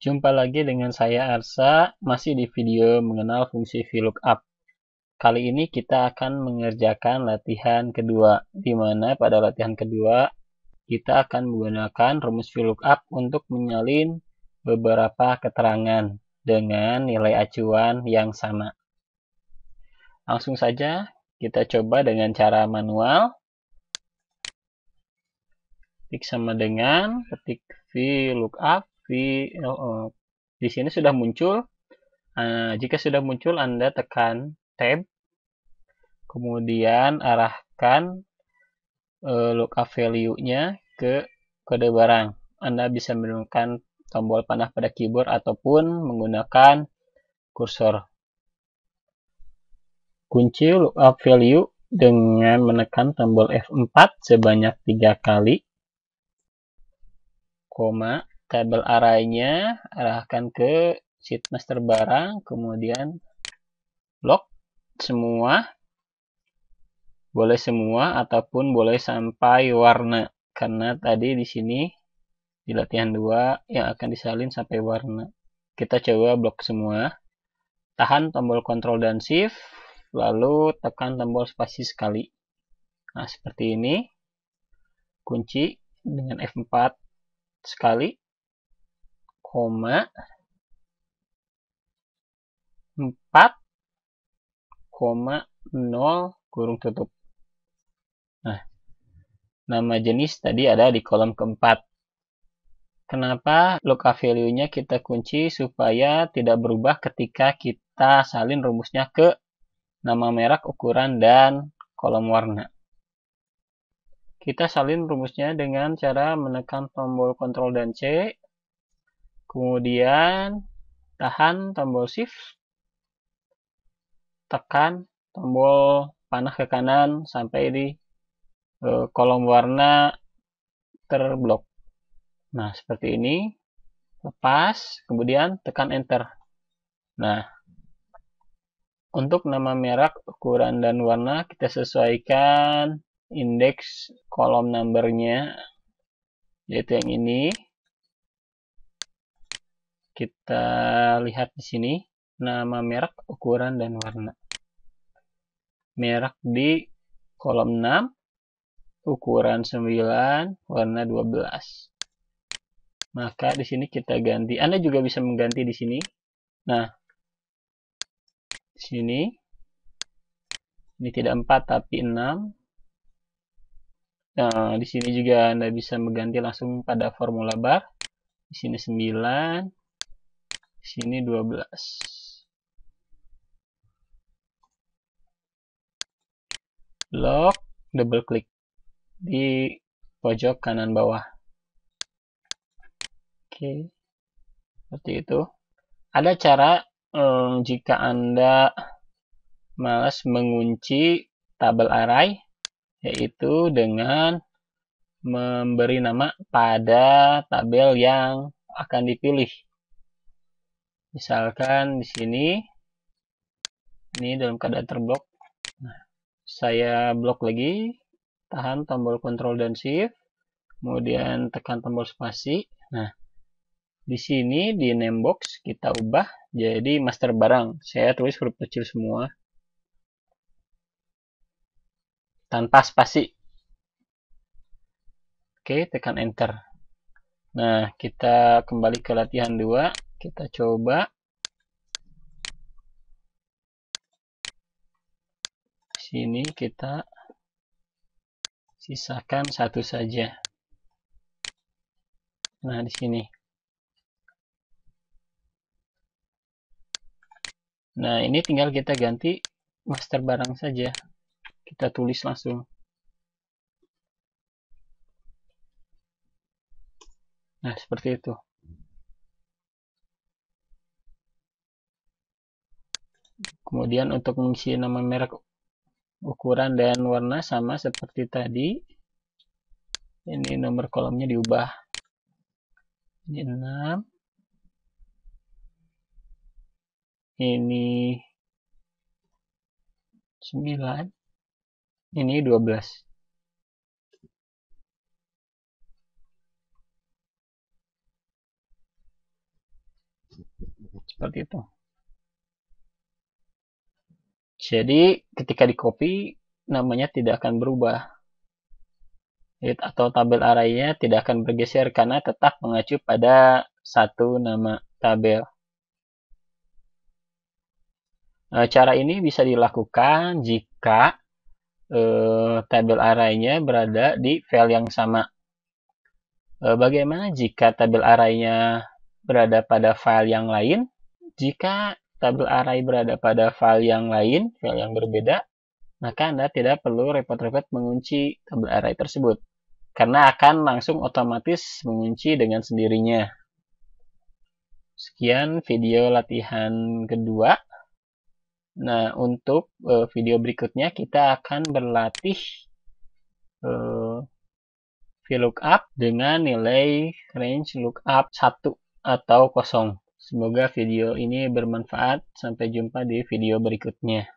Jumpa lagi dengan saya Arsa, masih di video mengenal fungsi VLOOKUP. Kali ini kita akan mengerjakan latihan kedua, di mana pada latihan kedua kita akan menggunakan rumus VLOOKUP untuk menyalin beberapa keterangan dengan nilai acuan yang sama. Langsung saja kita coba dengan cara manual. Klik sama dengan, ketik VLOOKUP VLO. Di sini sudah muncul. Uh, jika sudah muncul, Anda tekan tab. Kemudian arahkan uh, lookup value-nya ke kode barang. Anda bisa menggunakan tombol panah pada keyboard ataupun menggunakan kursor. Kunci lookup value dengan menekan tombol F4 sebanyak tiga kali, koma, kabel arahnya arahkan ke sheet master barang kemudian block semua boleh semua ataupun boleh sampai warna karena tadi di sini di latihan 2 yang akan disalin sampai warna kita coba blok semua tahan tombol Control dan shift lalu tekan tombol spasi sekali nah seperti ini kunci dengan F4 sekali koma 4, 0 kurung tutup. Nah, nama jenis tadi ada di kolom keempat. Kenapa lookup value-nya kita kunci supaya tidak berubah ketika kita salin rumusnya ke nama merek, ukuran, dan kolom warna. Kita salin rumusnya dengan cara menekan tombol Ctrl dan C, Kemudian tahan tombol shift, tekan tombol panah ke kanan sampai di eh, kolom warna terblok. Nah, seperti ini. Lepas, kemudian tekan enter. Nah, untuk nama merek, ukuran, dan warna kita sesuaikan indeks kolom numbernya, yaitu yang ini kita lihat di sini nama merek, ukuran, dan warna. Merek di kolom 6, ukuran 9, warna 12. Maka di sini kita ganti. Anda juga bisa mengganti di sini. Nah, di sini ini tidak 4 tapi 6. Nah, di sini juga Anda bisa mengganti langsung pada formula bar. Di sini 9, sini 12 lock double klik di pojok kanan bawah oke seperti itu ada cara um, jika anda malas mengunci tabel array yaitu dengan memberi nama pada tabel yang akan dipilih misalkan di sini ini dalam keadaan terblok nah, saya blok lagi tahan tombol control dan shift kemudian tekan tombol spasi nah di sini di name box kita ubah jadi master barang saya tulis huruf kecil semua tanpa spasi oke tekan enter nah kita kembali ke latihan 2 kita coba. Sini kita sisakan satu saja. Nah, di sini. Nah, ini tinggal kita ganti master barang saja. Kita tulis langsung. Nah, seperti itu. Kemudian untuk mengisi nama merek ukuran dan warna sama seperti tadi. Ini nomor kolomnya diubah. Ini 6. Ini 9. Ini 12. Seperti itu. Jadi ketika di copy namanya tidak akan berubah atau tabel arraynya tidak akan bergeser karena tetap mengacu pada satu nama tabel. Eh, cara ini bisa dilakukan jika eh, tabel arraynya berada di file yang sama. Eh, bagaimana jika tabel arraynya berada pada file yang lain? Jika tabel array berada pada file yang lain, file yang berbeda, maka Anda tidak perlu repot-repot mengunci tabel array tersebut, karena akan langsung otomatis mengunci dengan sendirinya. Sekian video latihan kedua. Nah, untuk uh, video berikutnya kita akan berlatih uh, VLOOKUP dengan nilai range lookup 1 atau 0. Semoga video ini bermanfaat. Sampai jumpa di video berikutnya.